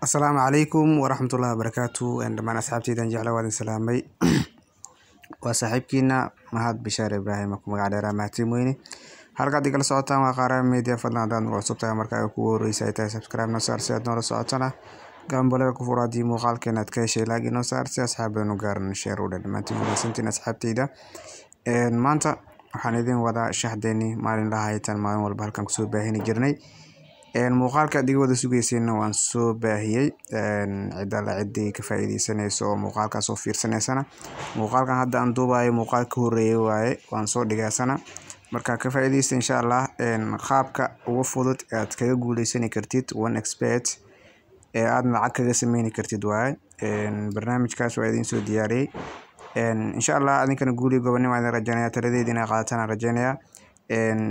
asalaamu calaykum waraxmatullahi wabarakaatu dhammaan asxaabteydan jecla waadin salaamay waa saaxiibkiina mahad bishaar ibraahim ku magac dheeraa mahadsiin weyne halkaad igala socotaan waa qaara media fadlan haddaan uga cusub tahay marka ay kugu horreysa ay tahay subscribe noo si aad noola socotana gambalada ku fura haddii muuqaalkeen ka heshay laagi noo si asxaabadan u gaaran sheer u dhammaantiin wanaagsantiin asxaabteyda maanta waxaan idin wadaa shaxdeeni maalin lahaytan maalin walba halkan kusoo baahini jirnay muuqaalka adiga wada sugeyseen waan soo baahiyey cidalla cidii ka faa'iideysanaysa oo muuqaalkaa soo fiirsanaysana muuqaalkan hada aan duubaayo muuqaal ka horreeyay waaye waan soo dhigaysana marka ka faa'iideysta insha allah qaabka ugu fudud ee aad kaga guuleysani kartid one expert ee aadna lacag kaga sameyni kartid waaye barnaamijkaas waa idiin soo diyaariyey insha allah adinkana guuliga gobanimo waa idin rajaynaya taladeed inay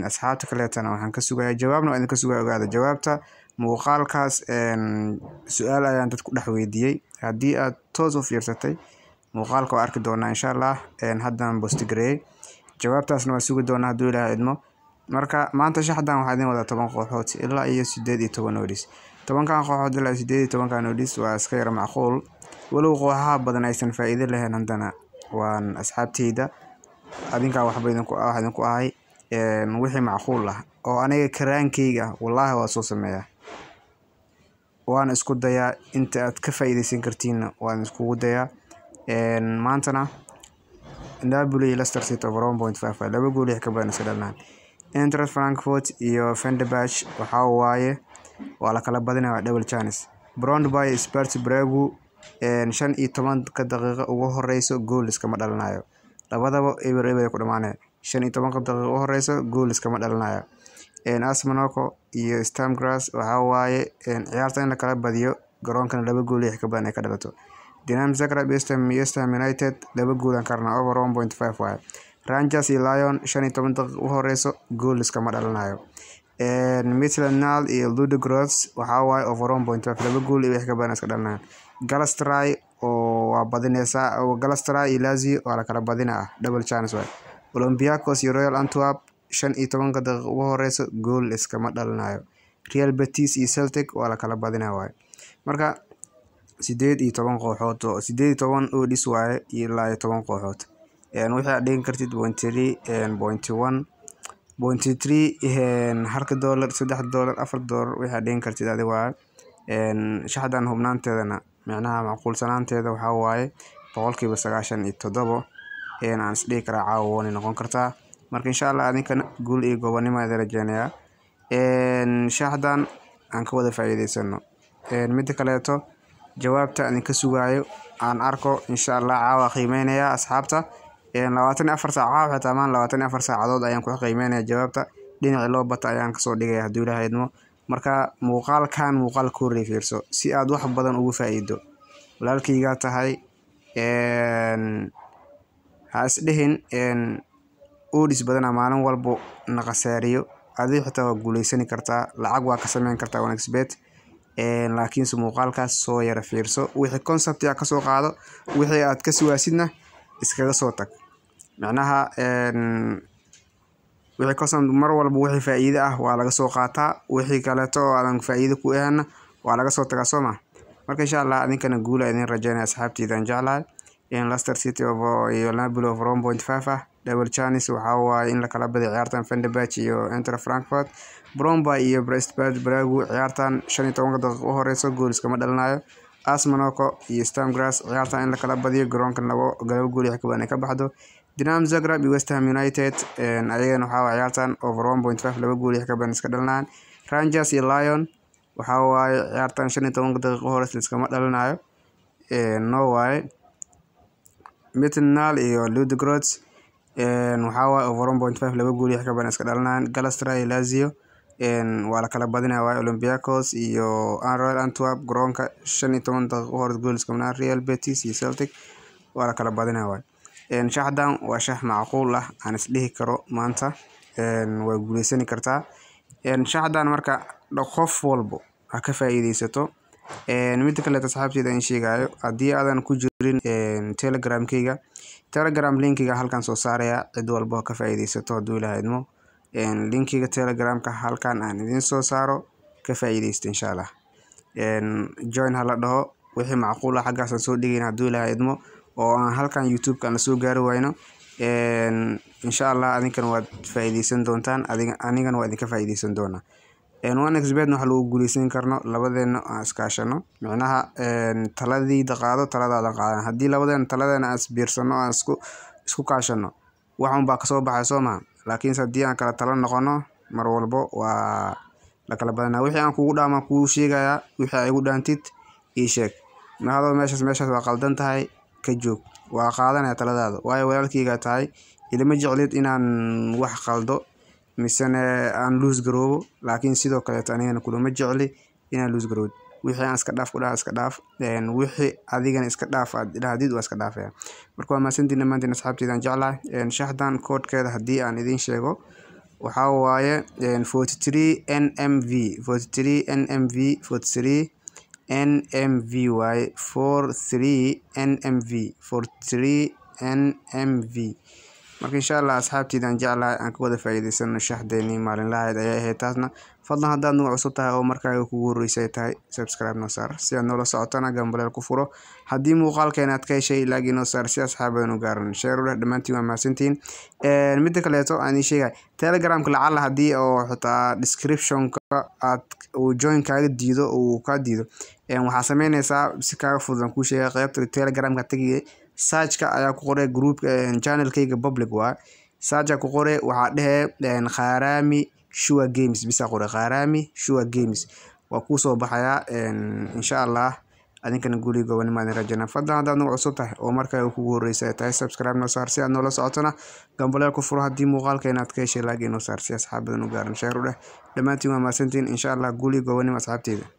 asxaabta kaleetana waxaan ka sugaya jawaabna waa idinka sugaa ogaada jawaabta muuqaalkaas su-aal ayaan dad ku dhex weydiiyey haddii aad toos u fiirsatay muuqaalka waa arki doonaa insha allah haddaan bostigareeyey jawaabtaasna waa sugi doonaa hadduu ilaah idmo marka maanta shaxdan waxaa idin wadaa toban kooxood ilaa iyo sideed iyo toban odhis tobankan kooxood ilaa sideed iyo tobankan odhis waa iska yar macquul walow kooxaha badan aysan faa'iido lahayn haddana waan asxaabteyda adinkaa waxba idinku ah idinku ahay wixii macquul ah oo aniga karaankeyga wallaahi waa soo sameeyaa waan isku dayaa inta aad ka faa'iidaysan kartiinna waan iskugu dayaa maantana indaa buliyay Leicester City over 1.5 laba gool ka badan isla dhalaan Eintracht iyo Fenerbahce waxa waaye waa la kala badinayaa double chance Brondby Spurs Braga een 15 ka daqiiqa ugu horeyso gool iskama dhalanayo labadaba eber eber ku dhamaanaya shan iyo tobanka daqiiqo u horeyso gool iskama dhalinayo asmonaco iyo stamgras waxawaaye ciyaarta in lakala badiyo garoonkana laba gool iyo wix ka badan ay ka dhalato dinam zagrab estam iyo estam united laba goolan karna over one point five waaye rangers iyo lion shan iyo toban daqiiq u horeyso gool iskama dhalinayo midland nal iyo ludogros waxawaaye over one point five laba gool iyo ka badan iska dhalinayo galastry oo waa badineysaa galastry iyo lazio waa lakala badina ah double chance waaye Olympiacos iyo Royal Antwerp shan iyo tobanka daqiiqo ugu horeysa gool iskama dhalinayo Real Betis iyo Celtic waa la kala badina waaye marka sideed iyo toban kooxood oo sideed iyo toban odis waaye iyo ilaa iyo toban kooxood waxaa dhigan kartid point three point one point three halka dollar saddex dollar afar dollar waxaa dhigan kartid adi waaye shaxdan hubnaanteedana micnaha macquulsanaanteeda waxaa waaye boqolkiiba sagaashan iyo todobo aan isdhihi karaa caawa waana noqon kartaa marka insha allah adinkan guul iyo gobolnimaada rajeynaya shaaxdan aan ka wada faa'iidaysano midda kaleeto jawaabta adinka sugaayo aan arko insha allah caawa qiimeynaya asxaabta labaatan iyo afar saac caawa xitaa maan labaatan iyo afar saacadood ayaan ku qiimeynaya jawaabta dhinacii loo bata ayaan kasoo dhigaya hadduu ilaah idmo marka muuqaalkan muuqaal kuurey fiirso si aad wax badan ugu faa'iido walaalkaygaa tahay waxaa isdhihin odis badana maalin walbo na khasaariyo adigo xitaa waa guuleysani kartaa lacag waa ka sameyn kartaa onexbet laakiinse muuqaalkaas soo yara fiirso wixii conceptia kasoo qaado wixii aad ka suwaasidna iskaga soo tag micnaha wixii concept mar walba wixii faa'iido ah waa laga soo qaataa wixii kaleeto oo aadan faa'iido ku ahana waa laga soo tagaa soo ma marka insha allah adinkana guula idin rajaynaya asxaabtiidan jeclahay leicester city iyo napoli over one point five ah double chance waxa waaye in lakala baday ciyaartan fenderbach iyo enter frankfort bromba iyo brestbad bragu ciyaartan shan iyo tobanka daqiiq u horeysa gool iskama dhalanayo as monaco iyo stamgras ciyaartan in lakala badiyo garoonka labo galabo gool iyo xikbaan ka baxdo dinam zagrab iyo westham united ayagana waxaa ciyaartan over one point five laba gool iyo xikbaan iska dhalanayaan rangers iyo lion waxaa waaye ciyaartan shan iyo tobanka daqiiq u horeysa iskama dhalanayo no waaye Martinale iyo Ludogorets een waxa waye over 1.5 laba gool iyo wax ka badan iska dhalinayan. Galatasaray iyo Lazio waa la kala badinaya waye Olympiacos iyo Real Antwerp garoonka 15 daqiiqo hore gooliska maraya. Ah. Real Betis iyo Celtic waa la waye. shaxdan waa shax macquul ah aan is karo maanta waa way guuleysani kartaa. shaxdan marka qof walbo ha ka faa'iideysato. Mida kaleeto asxaabteyda aan sheegayo haddii aadan ku jirin telegramkeyga telegram linkiga halkan soo saaraya cid walba oo ka faa'iideysato hadduu ilaahay linkiga telegramka halkaan aan idin soo saaro ka faa'iideysta insha allah join hala dhaho wixii macquul ah xaggaasaan soo dhigayna hadduu ilaahay oo aan halkan youtubeka aan lasoo gaari wayno insha allah adinkana waad faa'iideysan doontaan anigana waa idinka faaideysan doonaa one xbet waxa lagu guuleysan karno labadeena aan iskaashano micnaha taladiida qaado taladaada qaadan haddii labadeena taladeena aan is aan isku kaashano wax unbaa kasoo baxay soo maha laakiinse haddii aan kala tala noqono mar walbo waa lakala badana wixii aan kugu dhaamaan kuu sheegayaa wixii aa igu dhaantid ii sheeg mahadoo meeshaas meeshaas waa qaldan tahay ka joog waa qaadanaya taladaada waayo walaalkeygaa tahay ilama jeclid inaan wax qaldo misena aan luus garoobo laakiin sidoo kaleeto anigana kulama jecli inaan luus garoobo wixii aan iska dhaaf ku kudhaha iska dhaaf wixii adigana iska dhaaf aad idhahdid waa iska dhaafaya marka waa mahadsantiin dhammaantiin asxaabteedaan jeclahay shaxdan koodhkeeda haddii aan idiin sheego waxaa waaye forty three n m v forty three n m v forty three n m v waaye four three n m v forty three n m v marka insha allah asxaabtiidaan jeclahay aan ka wada faa'iidaysano shaxdeenii maalinlahayd ayay ahayd taasna fadlan haddaad nuga cusub tahay oo markaaga kugu horreysay tahay subscribe noo saar si aad noola socotana gambaleel ku furo haddii muuqaalkeena aad ka heshay laagii noo saar si asxaabadan u gaaran sheer u dhammaantiin waa mahadsantihiin midda kaleeto aan ii sheegay telegramka lacala haddii oo xitaa descriptionka aad uu join kaaga diido uu kaa diido waxaa sameynaysaa si kaaga fududan kuu sheega qaybta telegramka tagiye searchka ayaa ku qore group channelkayga public waa search ku qore waxaa dhehe kharami shua games bisa qore kharami shua games waa kuusoo baxayaa insha allah adinkana guli gobonimaadin rajana fadlan haddaad nagu cusub tahay oo markaa kugu horreysa ay tahay subscribe noo saar si aad noola socotona gambaleel ku furo haddii muuqaalka inaad ka heshay laag inoo saar si asxaabadan u gaaran sheer u dheh dhammaantiin waa mahadsantiin insha allah guli gobonimo asxaabteyda